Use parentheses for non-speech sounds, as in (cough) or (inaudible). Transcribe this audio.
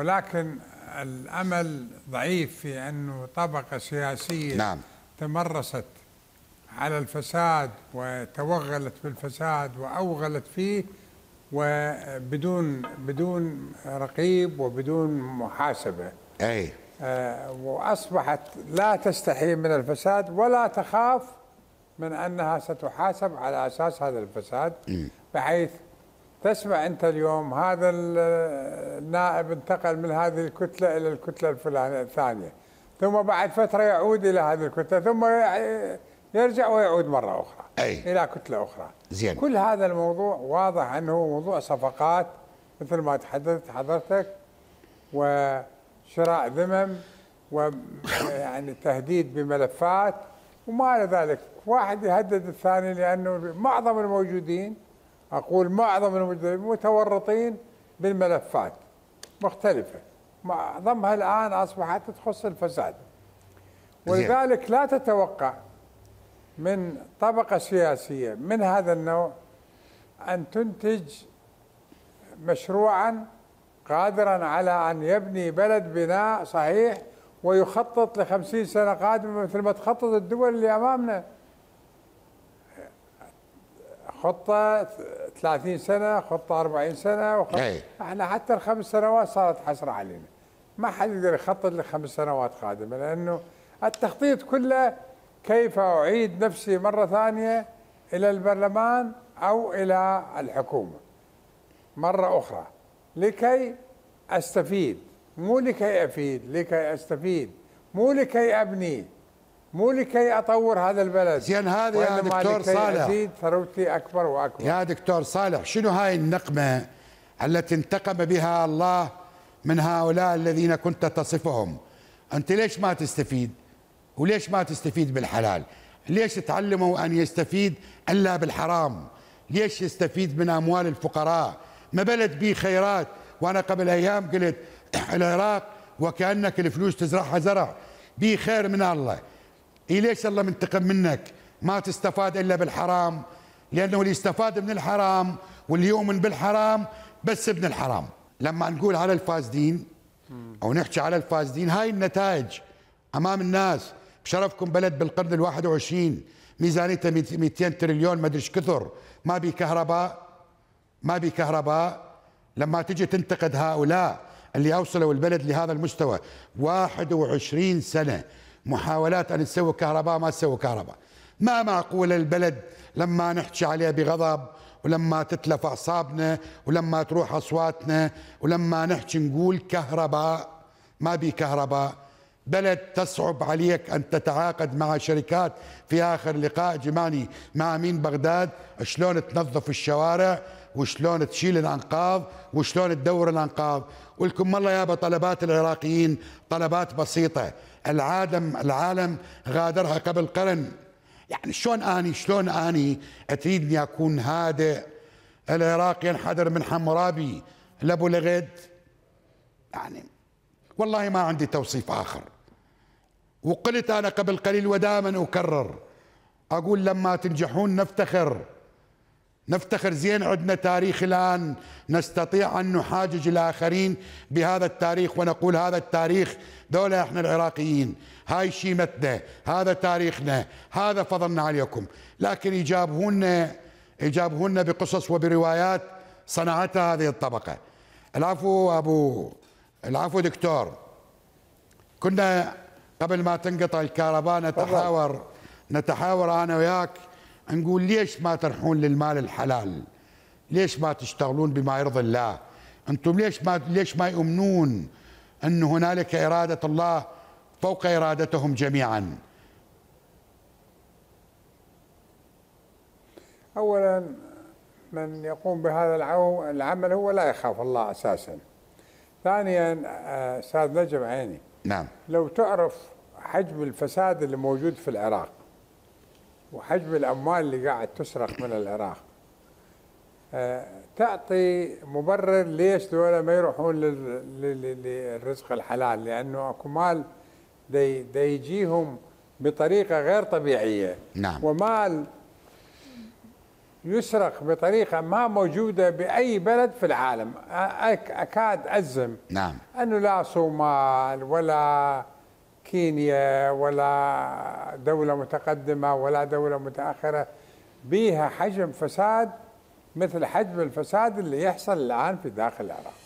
ولكن الامل ضعيف في انه طبقه سياسيه نعم. تمرست على الفساد وتوغلت بالفساد واوغلت فيه وبدون بدون رقيب وبدون محاسبه اي آه واصبحت لا تستحي من الفساد ولا تخاف من انها ستحاسب على اساس هذا الفساد م. بحيث تسمع أنت اليوم هذا النائب انتقل من هذه الكتلة إلى الكتلة الفلانية الثانية ثم بعد فترة يعود إلى هذه الكتلة ثم يرجع ويعود مرة أخرى أي. إلى كتلة أخرى زين. كل هذا الموضوع واضح أنه موضوع صفقات مثل ما تحدثت حضرتك وشراء ذمم ويعني (laughs) تهديد بملفات وما إلى ذلك واحد يهدد الثاني لأنه معظم الموجودين أقول معظم المجرمين متورطين بالملفات مختلفة معظمها الآن أصبحت تخص الفساد ولذلك لا تتوقع من طبقة سياسية من هذا النوع أن تنتج مشروعا قادرا على أن يبني بلد بناء صحيح ويخطط لخمسين سنة قادمة مثل ما تخطط الدول اللي أمامنا خطه 30 سنه خطه 40 سنه وخطة أي. احنا حتى الخمس سنوات صارت حسره علينا ما حد يقدر يخطط لخمس سنوات قادمه لانه التخطيط كله كيف اعيد نفسي مره ثانيه الى البرلمان او الى الحكومه مره اخرى لكي استفيد مو لكي افيد لكي استفيد مو لكي ابني مو لكي اطور هذا البلد زين هذا يا دكتور صالح ازيد ثروتي اكبر واكبر يا دكتور صالح شنو هاي النقمه التي انتقم بها الله من هؤلاء الذين كنت تصفهم انت ليش ما تستفيد وليش ما تستفيد بالحلال ليش تعلموا ان يستفيد الا بالحرام ليش يستفيد من اموال الفقراء ما بلد به خيرات وانا قبل ايام قلت (clears throat) العراق وكانك الفلوس تزرعها زرع بي خير من الله إيه ليش الله منتقم منك ما تستفاد إلا بالحرام لأنه اللي استفاد من الحرام واللي يؤمن بالحرام بس ابن الحرام لما نقول على الفاسدين أو نحكي على الفاسدين هاي النتائج أمام الناس بشرفكم بلد بالقرن الواحد وعشرين ميزانيته 200 تريليون ما ادري كثر ما بي كهرباء ما بي كهرباء لما تجي تنتقد هؤلاء اللي اوصلوا البلد لهذا المستوى 21 سنه محاولات أن تسوي كهرباء ما تسوي كهرباء ما معقول البلد لما نحكي عليه بغضب ولما تتلف أعصابنا ولما تروح أصواتنا ولما نحكي نقول كهرباء ما بي كهرباء بلد تصعب عليك أن تتعاقد مع شركات في آخر لقاء جماني مع أمين بغداد شلون تنظف الشوارع وشلون تشيل الانقاض وشلون تدور الانقاض ولكم الله يابا طلبات العراقيين طلبات بسيطه العالم العالم غادرها قبل قرن يعني شلون اني شلون اني اتريدني اكون هادئ العراق ينحدر من حمورابي لابو لغد يعني والله ما عندي توصيف اخر وقلت انا قبل قليل ودائما اكرر اقول لما تنجحون نفتخر نفتخر زين عندنا تاريخ الآن نستطيع أن نحاجج الآخرين بهذا التاريخ ونقول هذا التاريخ دولة احنا العراقيين هاي شيمتنا هذا تاريخنا هذا فضلنا عليكم لكن يجابهن يجابهن بقصص وبروايات صنعتها هذه الطبقة العفو أبو العفو دكتور كنا قبل ما تنقطع الكهرباء نتحاور نتحاور أنا وياك نقول ليش ما ترحون للمال الحلال ليش ما تشتغلون بما يرضي الله انتم ليش ما ليش ما يؤمنون ان هنالك اراده الله فوق ارادتهم جميعا اولا من يقوم بهذا العمل هو لا يخاف الله اساسا ثانيا استاذ نجم عيني نعم لو تعرف حجم الفساد اللي موجود في العراق وحجم الأموال اللي قاعد تسرق من العراق آه، تعطي مبرر ليش دولة ما يروحون للرزق الحلال لأنه أكو مال دي, دي يجيهم بطريقة غير طبيعية نعم. ومال يسرق بطريقة ما موجودة بأي بلد في العالم أكاد ازم نعم. أنه لا صومال ولا كينيا ولا دولة متقدمة ولا دولة متأخرة بيها حجم فساد مثل حجم الفساد اللي يحصل الآن في داخل العراق